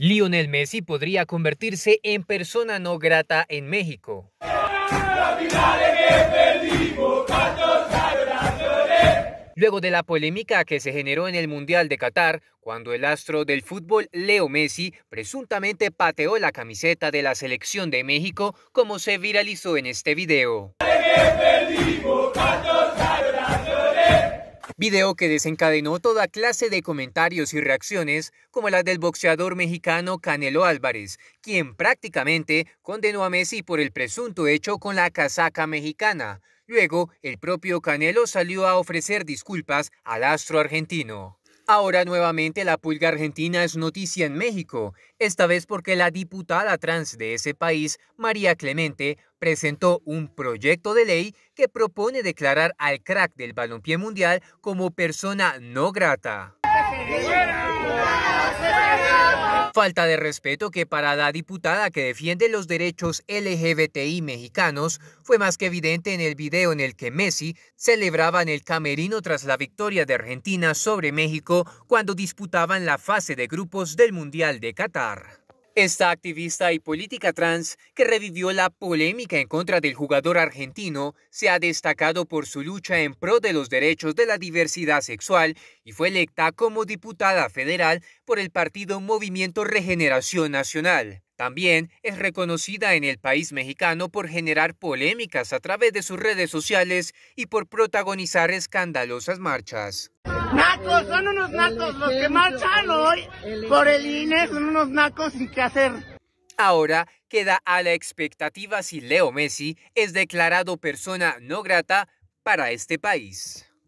Lionel Messi podría convertirse en persona no grata en México. Luego de la polémica que se generó en el Mundial de Qatar, cuando el astro del fútbol Leo Messi presuntamente pateó la camiseta de la selección de México, como se viralizó en este video video que desencadenó toda clase de comentarios y reacciones como la del boxeador mexicano Canelo Álvarez, quien prácticamente condenó a Messi por el presunto hecho con la casaca mexicana. Luego, el propio Canelo salió a ofrecer disculpas al astro argentino. Ahora nuevamente la pulga argentina es noticia en México, esta vez porque la diputada trans de ese país, María Clemente, presentó un proyecto de ley que propone declarar al crack del balompié mundial como persona no grata. Falta de respeto que para la diputada que defiende los derechos LGBTI mexicanos fue más que evidente en el video en el que Messi celebraba en el camerino tras la victoria de Argentina sobre México cuando disputaban la fase de grupos del Mundial de Qatar. Esta activista y política trans, que revivió la polémica en contra del jugador argentino, se ha destacado por su lucha en pro de los derechos de la diversidad sexual y fue electa como diputada federal por el partido Movimiento Regeneración Nacional. También es reconocida en el país mexicano por generar polémicas a través de sus redes sociales y por protagonizar escandalosas marchas. Nacos, son unos nacos. Los que marchan hoy por el INE son unos nacos sin qué hacer. Ahora queda a la expectativa si Leo Messi es declarado persona no grata para este país.